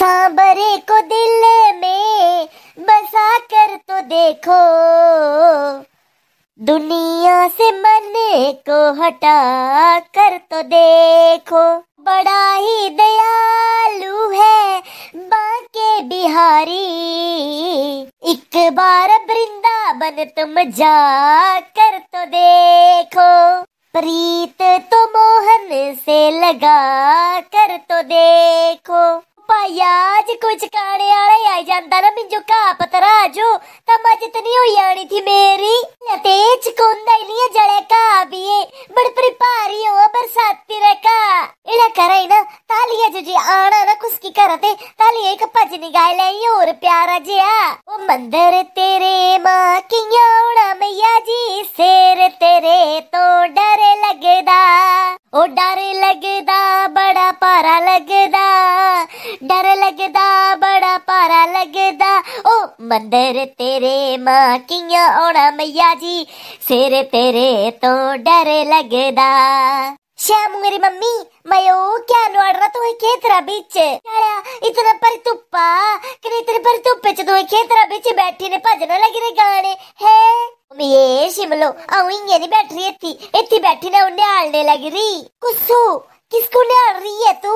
सांबरे को दिल में बसा कर तो देखो दुनिया से मन को हटा कर तो देखो बड़ा ही दयालु है बाके बिहारी एक बार वृंदावन तुम जा कर तो देखो प्रीत तो मोहन से लगा कर तो देखो ਭਾਇਆ ਅੱਜ ਕੁਝ ਖਾਣੇ ਵਾਲੇ ਆ ਜਾਂਦਾ ਨਾ ਮੈਨੂੰ ਕਾ ਪਤਰਾ ਜੋ ਤਾਂ ਮਜਤ ਨਹੀਂ ਹੋਈ ਆਣੀ ਥੀ ਮੇਰੀ ਲਤੇ ਚਕੁੰਦਾ ਹੀ ਨਹੀਂ ਜੜੇ ਕਾ ਬੀਏ ਬੜ ਪਰੀ ਭਾਰੀ ਹੋ ਬਰਸਾਤੀ ਰੇ ਕਾ ਇਹਦਾ ਕਰੇ ਨਾ ਤਾਲੀਆ ਜੋ ਜੀ ਆਣਾ ਨਾ ਕੁਸ ਕੀ ਕਰਤੇ ਤਾਲੀਆ ਇੱਕ ਭਜ ਨਿਗਾਹ ਲੈ ਹੋਰ ਪਿਆਰਾ ਜਿਆ ਉਹ ਮੰਦਰ ਤੇਰੇ ਮਾਂ ਕਿਉਣਾ ਮਈਆ ਜੀ ਸਿਰ ਤੇਰੇ ਤੋਂ ਡਰ ਲੱਗਦਾ ਉਹ ਡਰ ਲੱਗਦਾ ਬੜਾ ਭਾਰਾ ਲੱਗਦਾ प्यारा लगदा ओ मंदर तेरे मां किया औना मैया जी सिर तेरे तो डर लगदा श्याम मेरी मम्मी क्या तू खेतरा बीच इतना पर कने इतने पर धुप्पे तू खेतरा बीच बैठी ने लगी रहे गाने है ये शिमलो आऊं इंगे नहीं बैठ रही इत्थी बैठी ना उन्हें आलने लग रही कुसु किसको निहाल रही है तू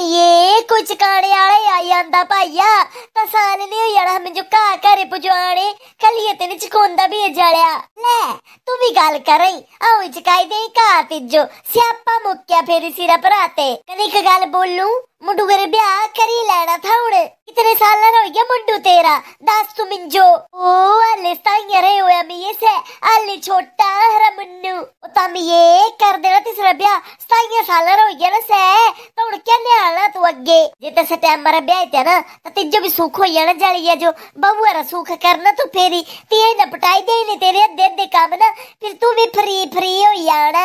ये कुछ काने आले आई आंदा ता सारे ने होई जाना मुझे घर घरे पहुंचाने खलिए तेने चकोंदा भेज जाड़िया ले तू भी गल कर आओ चकाई दे घर भेजो स्यापा मुक्या फेरी सिरा भराते कने एक गल बोलू मुंडू करे ब्याह करी लेना था हुन कितने साल ना हो गया तेरा दस तू मिंजो ओ हले साइया रे होया मिये से हले छोटा हरा मुन्नू ओ ता मिये कर देना तीसरा ब्याह साइया साल ना हो गया ना से तो हुन क्या लिया ಅಳತ್ ಒಗ್ಗೆ ಜೊತೆ ಸತೆ ಅಮ್ಮರ ಬ್ಯಾಯ್ತೇನ ತಿಜ್ಜ ಬಿ ಸುಖೋ ಎಣ ಜಾಳಿಯ जो ಬವ್ವರ ಸುಖ ಕರ್ನ ತು ಫೇರಿ ತೀನ ಪಟಾಯಿ ದೇನೆ तेरे दे दे कामना फिर तू भी फ्री फ्री हो याना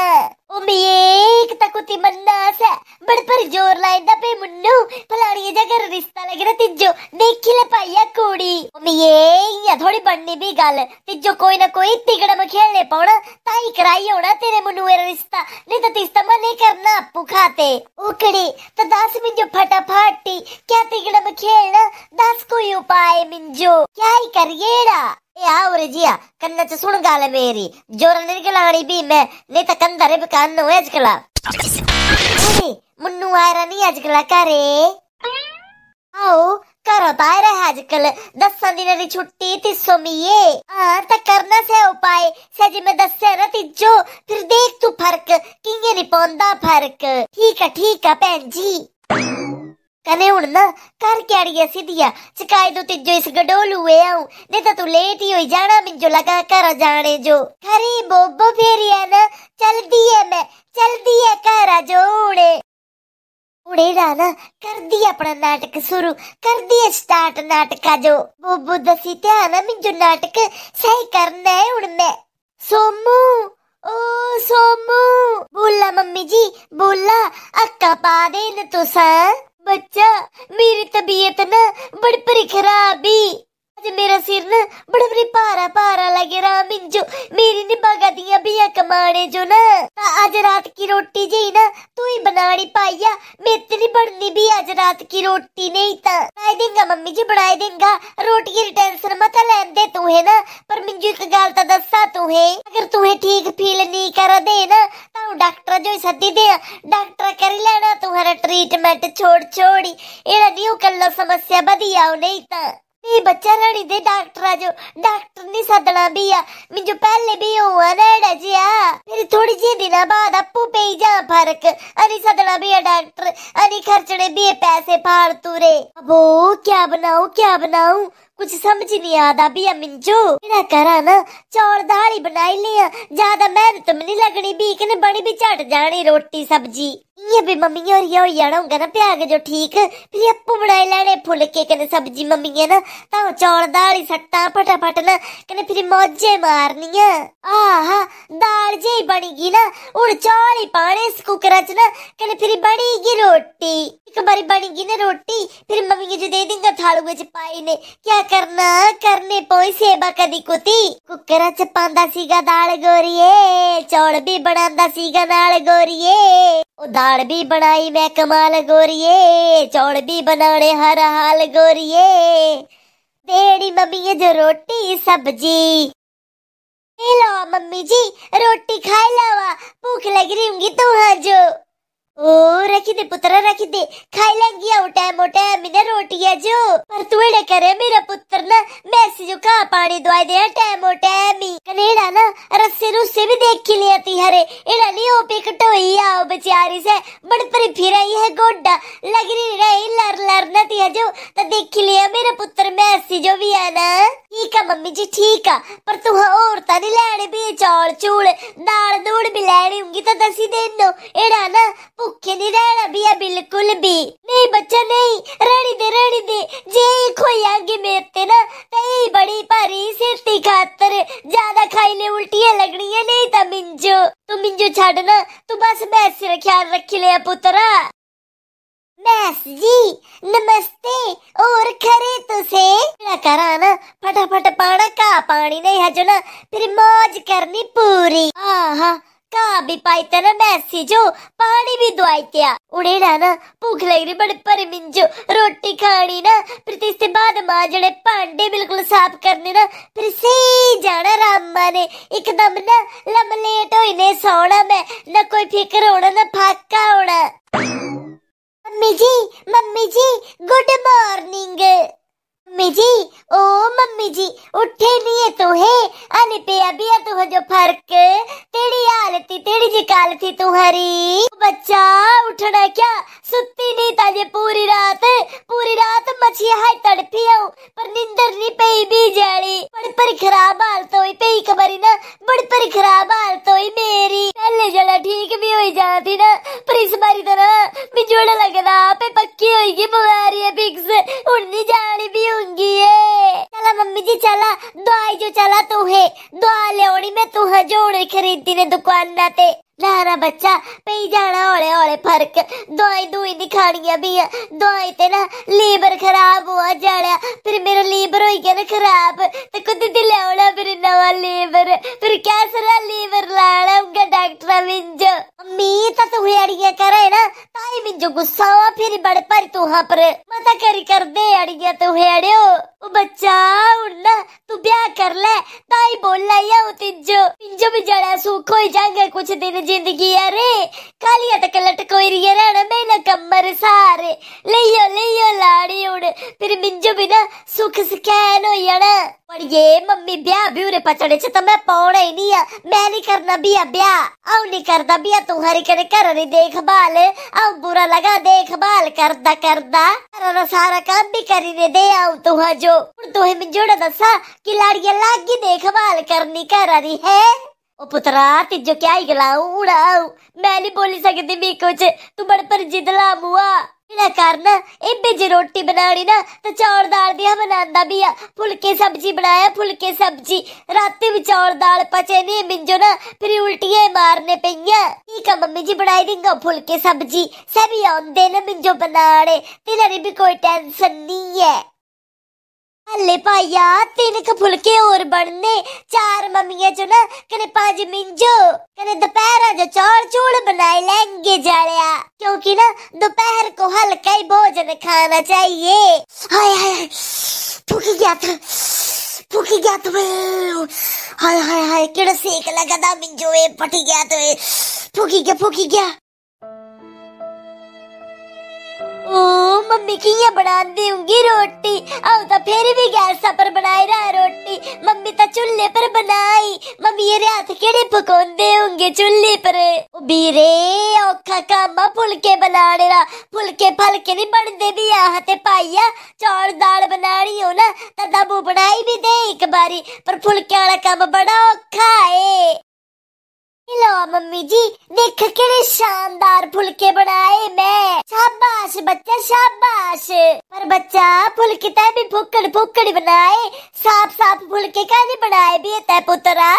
उमेक तकुति मन्नास बड़ पर जोर लाइंदा पे मुन्नु फलानी जगह रिश्ता लग रहा तिज्जो देखी ले पाया कुड़ी उमेक या थोड़ी बननी भी गाल तिज्जो कोई ना कोई तिगड़म खेलने पाउना ਨਹੀਂ ਕਰਾਈ ਹੋਣਾ ਤੇਰੇ ਮਨੂਏ ਰਿਸ਼ਤਾ ਨਹੀਂ ਤਾਂ ਤਿਸਤਮਾ ਨਹੀਂ ਕਰਨਾ ਆਪੂ ਖਾਤੇ ओकड़े तो दस मिंजो फटाफट क्या तिगड़ा में खेलना दस कोई उपाय मिंजो क्या ही करिएड़ा सुन गाल मेरी जोर नहीं भी मैं नहीं तो कंधा रे बेकार न होए आजकल अरे नहीं अजकला घरे आओ करो ता आजकल दस दिन की छुट्टी तीसो मिये तो करना से उपाय सज में दस ना तीजो फिर देख तू फर्क किए नहीं पौधा फर्क ठीक है ठीक है भैन जी कने हूं ना कर क्या अड़िया सीधिया चकाई दो तीजो इस गडोल हुए आऊं नहीं तो तू लेट ही हो जाना मिंजो लगा कर जाने जो खरी बोबो फेरी है ना चल दी है मैं चल दी बूढ़ेरा ना कर दिया अपना नाटक शुरू कर दिया स्टार्ट नाटक का जो बोबो दसी ध्यान मैं जो नाटक सही करना है हूं मैं सोमू ओ सोमू बोला मम्मी जी बोला अक्का पा देन तो सा बच्चा मेरी तबीयत ना बड़ी बड़ी खराब मेरा सिर ना बड़ा बड़ी पारा पारा लगे रहा मिंजो मेरी ने भगा दिया भैया कमाने जो ना ता आज रात की रोटी जी ना तू ही बनानी पाया मेरे तेरी बननी भी आज रात की रोटी नहीं था बनाए देगा मम्मी जी बनाए देगा रोटी की टेंशन मत लेन दे तू है ना पर मिंजो एक गल तो दसा तू है अगर तू है ठीक फील नहीं कर दे ना तो डॉक्टर जो सदी दे डॉक्टर कर लेना तुम्हारा ट्रीटमेंट छोड़ छोड़ी एड़ा नहीं कल्लो समस्या आओ नहीं था ਇਹ ਬੱਚਾ ਰਣੀ ਦੇ ਡਾਕਟਰ ਆ ਜੋ ਡਾਕਟਰ ਨਹੀਂ ਸਦਣਾ ਵੀ ਆ ਮਿੰਜੋ ਪਹਿਲੇ ਵੀ ਆ ਰੇੜਾ ਜਿਆ ਫਿਰ ਥੋੜੀ ਜਿਹੀ ਦਿਨਾ ਬਾਅਦ ਅੱਪੂ ਪਈ ਜਾ ਫਰਕ ਅਨੀ ਸਦਣਾ ਵੀ ਆ ਡਾਕਟਰ ਅਨੀ ਖਰਚਣੇ ਵੀ ਪੈਸੇ ਫਾਲਤੂ ਰੇ ਅਬੋ ਕੀ ਬਣਾਉ ਕੀ ਬਣਾਉ कुछ समझ नहीं आता भी मिंजू मेरा करा ना चौल दाल ही बनाई लिया ज्यादा मेहनत तो नहीं लगनी भी कने बड़ी भी झट जानी रोटी सब्जी ये भी मम्मी और ये हो जाना होगा ना प्याग जो ठीक फिर अप्पू बनाए लेने फुलके कने सब्जी मम्मी है ना तो चौल दाल ही सट्टा फटाफट ना कने फिर मौजे मारनी है आहा दाल जे ही बनेगी ना हूं चौल ही पाने इस कुकर च ना कने फिर बनेगी रोटी एक बारी बनेगी ना रोटी फिर मम्मी जो दे देंगे थालू च पाई ने क्या करना करने पोई सेवा कदी कुती कुकरा च पांदा सीगा दाल गोरिए चौड़ भी बनांदा सीगा नाल गोरिए ओ दाल भी बनाई मैं कमाल गोरिए चौल भी बनाने हर हाल गोरिए बेड़ी मम्मी जो रोटी सब्जी ले लो मम्मी जी रोटी खाई लावा दे खाई ರಾಕಿದೆ ಪುತ್ರ ರಾಕಿದೆ ಖಾಯ್ಲಂಗಿಯ ಊಟ ಮೋಟ ಮಿನ ರೋಟಿಯ ಜೋ ಪರ್ತುಳೆ ಕರೆ ಮೇರ ಪುತ್ರನ मैसेजों का पानी दवाई दे टाइम ओ टाइम ही कनेडा ना रस्से रुस्से भी देख के ले आती हरे एड़ा नहीं हो पे कटोई आओ बेचारी से बड़ परी फिर आई है गोड्डा लग रही रही लर लर ना नती है जो तो देख के लिया मेरा पुत्र जो भी है ना ठीक है मम्मी जी ठीक है पर तू औरतां नहीं लैने भी चौल चूड़ दाल दूड़ भी लैनी होंगी तो दसी देनो एड़ा ना भूखे नहीं रहना भी है बिल्कुल भी नहीं बच्चा नहीं रहनी दे रहनी दे जे खोई आगे मेरे ते ना तई बड़ी भारी सेती खातर ज्यादा खाई ले उल्टियां लगनी है नहीं तो मिंजो तू मिंजो छड़ ना तू बस मैसे ख्याल रखी लिया पुत्रा बस जी नमस्ते और खरे तुसे करा ना फटाफट पाना का पानी नहीं है जो ना फिर मौज करनी पूरी आहा का भी पाई तेना तो मैसी जो पानी भी दुआई त्या उड़े ना ना भूख लग रही बड़े पर मिंजो रोटी खानी ना फिर तो इसके बाद माँ जड़े पांडे बिल्कुल साफ करने ना फिर से जाना रामा ने एकदम ना लम लेट होने सोना मैं ना कोई फिक्र होना ना फाका होना mummy ji mummy ji good morning mummy ji ओ मम्मी जी उठे नहीं है तो है अने पे अभी तो जो फर्क तेरी हालत तेरी जी काल थी तुम्हारी बच्चा उठना क्या सुत्ती नहीं ताजे पूरी रात પછી હાય તડફી આવું પણ નિંદર ની પઈ બી જાળી પણ પર ખરાબ હાલતો હોય પઈ ખબર ના બડ પર ખરાબ હાલતો હોય मेरी पहले जला ठीक भी हो जाती ना पर इस बारी तो ना बिजोड़ा लगदा पे पक्की होगी बीमारी है फिक्स उड़ नहीं भी होंगी ये चला मम्मी जी चला दवाई जो चला तू है दवा ले मैं तू हजोड़ खरीदी ने दुकान ना लारा बच्चा पेई जाना हौले हौले फर्क दवाई दुई दिखानी भी है दवाई ते ना लीवर खराब हुआ जाना फिर मेरा लीवर हो गया ना खराब ते खुद दिले होना फिर नवा लीवर फिर कैसरा लीवर लाना उनका डॉक्टर मिंजो मी तो तू अड़िया करे ना ताई मिंजो गुस्सा हुआ फिर बड़ पर तू हाँ पर मता करी कर दे अड़िया तू हेड़ियो बच्चा उड़ना तू ब्याह कर ले ताई बोल लाई हूँ भी जड़ा सूख हो जाएंगे कुछ दिन जिंदगी अरे कालिया तक लटक रही रहना मेरा कमर सारे ले लियो लाड़ी उड़ फिर मिंजो भी ना सुख सकैन हो जाना पर ये मम्मी ब्याह भी उरे पचड़े तो मैं पौड़ा ही नहीं है मैं नहीं करना भी है ब्याह आओ नहीं करता भी है तू हरी करे कर रही देखभाल आओ बुरा लगा देखभाल करता करदा करना सारा काम भी करी ने दे आओ तू जो तू तो मिंजोड़ा दसा कि लाड़िया लागी देखभाल करनी कर रही है ਉਹ ਪੁੱਤਰਾ ਤਿੱਜੋ ਕਿਆ ਹੀ ਗਲਾਉ ਉੜਾਉ ਮੈਂ ਨਹੀਂ ਬੋਲੀ ਸਕਦੀ ਵੀ ਕੁਝ ਤੂੰ ਬੜ ਪਰ ਜਿੱਦ ਲਾ ਮੂਆ ਇਹਨਾਂ ਕਰਨ ਇਹ ਜੇ ਰੋਟੀ ਬਣਾਣੀ ਨਾ ਤੇ ਚੌਲ ਦਾਲ ਦੀ ਬਣਾਉਂਦਾ ਵੀ ਆ ਫੁਲਕੇ ਸਬਜੀ ਬਣਾਇਆ ਫੁਲਕੇ ਸਬਜੀ ਰਾਤੀ ਵੀ ਚੌਲ ਦਾਲ ਪਚੇ ਨਹੀਂ ਮਿੰਜੋ ਨਾ ਫਿਰ ਉਲਟੀਆਂ ਮਾਰਨੇ ਪਈਆਂ ਕੀ ਕੰਮ ਮੰਮੀ ਜੀ ਬਣਾਈ ਦਿੰਗਾ ਫੁਲਕੇ ਸਬਜੀ ਸਭ ਆਉਂਦੇ ਨੇ ਮਿੰਜੋ ਬਣਾਣੇ ਤੇਰੇ ਵੀ ਕੋਈ ਟੈਨਸ਼ਨ ਨਹੀਂ ਹੈ अल्ले भैया तीन फुलके और बनने चार मम्मिया जो ना कने पांच मिंजो कने दोपहर जो चौड़ चूड़ बनाए लेंगे जालिया क्योंकि ना दोपहर को हल्का ही भोजन खाना चाहिए हाय हाय फूक गया था फूक गया तो हाय हाय हाय केड़ा सेक लगा था मिंजो ए फटी गया तो फूकी गया फूकी गया ओ ਮੰਮੀ ਕਿਹਿਆ ਬਣਾ ਹੁੰਗੀ ਰੋਟੀ ਆਉ ਤਾਂ ਫੇਰ ਵੀ ਗੈਸ ਪਰ ਬਣਾਈ ਰਾ ਰੋਟੀ ਮੰਮੀ ਤਾਂ ਚੁੱਲ੍ਹੇ ਪਰ ਬਣਾਈ ਮੰਮੀ ਇਹ ਹੱਥ ਕਿਹੜੇ ਪਕਾਉਂਦੇ ਹੋਗੇ ਚੁੱਲ੍ਹੇ ਪਰ ਉਹ ਵੀਰੇ ਔਖਾ ਕੰਮ ਫੁਲਕੇ ਬਣਾੜੇ ਰਾ ਫੁਲਕੇ ਫਲਕੇ ਨਹੀਂ ਬਣਦੇ ਵੀ ਆਹ ਤੇ ਪਾਈਆ ਚੌਲ ਦਾਲ ਬਣਾਣੀ ਹੋ ਨਾ ਤਾਂ ਦਬੂ ਬਣਾਈ ਵੀ ਦੇ ਇੱਕ ਵਾਰੀ ਪਰ ਫੁਲਕੇ ਵਾਲਾ ਕੰਮ ਬੜਾ ਔਖਾ ਏ हेलो मम्मी जी देख के शानदार फुलके बनाए मैं शाबाश बच्चा शाबाश पर बच्चा फुलके तय भी फुकड़ फुकड़ बनाए साफ साफ फुलके का नहीं बनाए भी तय पुत्रा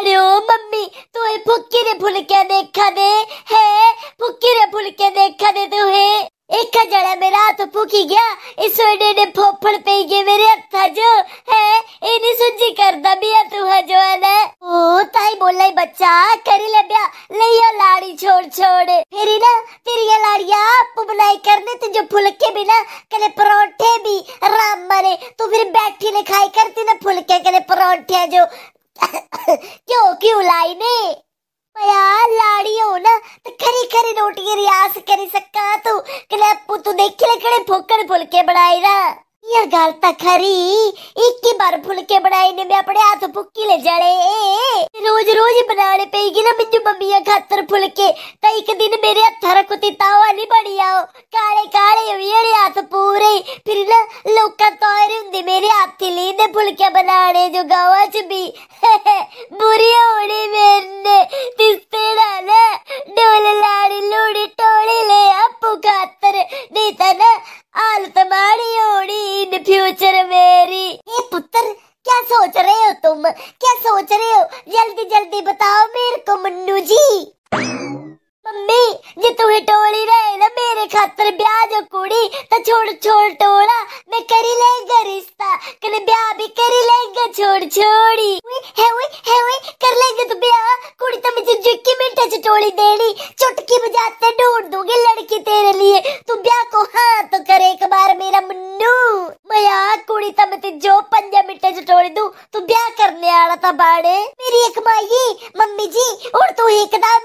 अरे ओ मम्मी तू तो फुक्की रे फुलके देखा दे है फुक्की रे फुलके देखा दे तू तो है ਇੱਕ ਜਣਾ ਮੇਰਾ ਹੱਥ ਫੁਕੀ ਗਿਆ ਇਸ ਵੇੜੇ ਨੇ ਫੋਫੜ ਪਈ ਗਏ ਮੇਰੇ ਹੱਥਾਂ 'ਚ ਹੈ ਇਹ ਨਹੀਂ ਸੁਝੀ ਕਰਦਾ ਵੀ ਆ ਤੂੰ ਹਜਵਾਨ ਹੈ ਓ ਤਾਈ ਬੋਲੇ ਬੱਚਾ ਕਰੀ ਲੈ ਬਿਆ ਲਈਓ ਲਾੜੀ ਛੋੜ ਛੋੜ ਫੇਰੀ ਨਾ ਤੇਰੀਆਂ ਲਾੜੀਆਂ ਆਪ ਬੁਲਾਈ ਕਰਨੇ ਤੇ ਜੋ ਫੁਲਕੇ ਵੀ ਨਾ ਕਲੇ ਪਰੌਂਠੇ ਵੀ ਰਾਮ ਮਰੇ ਤੂੰ ਫਿਰ ਬੈਠੀ ਨੇ ਖਾਈ ਕਰਤੀ ਨਾ ਫੁਲਕੇ ਕਲੇ ਪਰੌਂਠੇ ਜੋ क्यों क्यों लाई ने यार लाड़ी हो ना तो खरी खरी रोटी के रियाज करी सक्का तू कले तू देखी ले फोकड़ फुलके बनाए ना ये गल तो खरी एक ही बार फुलके बनाए ने मैं अपने हाथ भुक्की ले जाने रोज रोज बनाने पेगी ना मिन्नू मम्मिया खातर फुलके तो एक दिन मेरे हथा रखती तावा नहीं बनी आओ काले काले मेरे हाथ पूरे फिर ना लोका तौरे हुंदे मेरे हाथ ले दे फुलके बनाने जो गावा च भी बुरी होनी मेरे तिस्ते डोल ला छोड़ी वे वे वे ಕುಡ್ಚೋಡಿ ಹೆವಿ ಹೆವಿ ಕರ್ಲೆಗದ ಬ್ಯಾ ಕುಡಿತ में जुजुकी में टचटोली देनी चुटकी बजाते ढूंढ दूंगी लड़की तेरे लिए तू ब्याह को हाँ तो कर एक बार मेरा मुन्नू मया कुड़ी तब ते जो पंजा में टचटोली दू तू ब्याह करने आला था बाड़े मेरी एक माई मम्मी जी और तू एकदम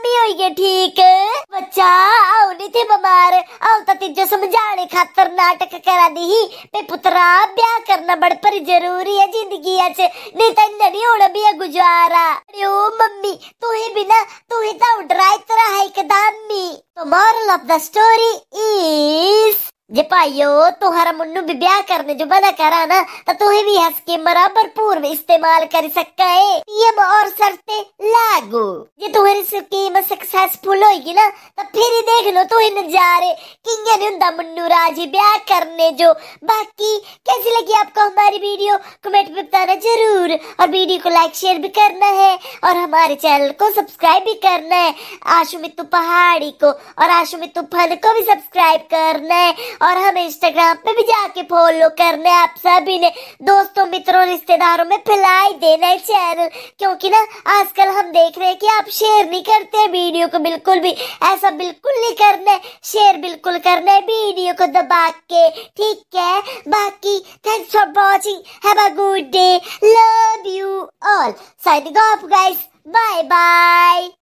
जो समझाने खातर नाटक करा दी ही पे पुत्रा ब्याह करना बड़परी जरूरी है जिंदगी च नहीं तो इन्हें नहीं होना भी है गुजारा ओ मम्मी तू बिना तू तो डराई तरह है कदाम तो moral of the story is जे भाइयो तुम्हारा मुन्नू भी ब्याह करने जो मना करा ना तो तुम्हें भी हंस के भरपूर इस्तेमाल कर सकता है नियम और शर्तें लागू ये तुम्हारी स्कीम सक्सेसफुल होगी ना तो फिर देख लो तुम्हें नजारे किंगन मुन्नू ब्याह करने जो बाकी कैसी लगी आपको हमारी वीडियो कमेंट में बताना जरूर और वीडियो को लाइक शेयर भी करना है और हमारे चैनल को सब्सक्राइब भी करना है आशु तो पहाड़ी को और आशु तो फन को भी सब्सक्राइब करना है और हमें इंस्टाग्राम पे भी जाके फॉलो करना है आप सभी ने दोस्तों मित्रों रिश्तेदारों में फैलाई देना है चैनल क्योंकि ना आजकल हम देख रहे हैं कि आप शेयर नहीं करते वीडियो को बिल्कुल भी ऐसा बिल्कुल नहीं करना है शेयर बिल्कुल करना है वीडियो को दबा के ठीक है बाकी thanks for watching have a good day love you all signing off guys bye bye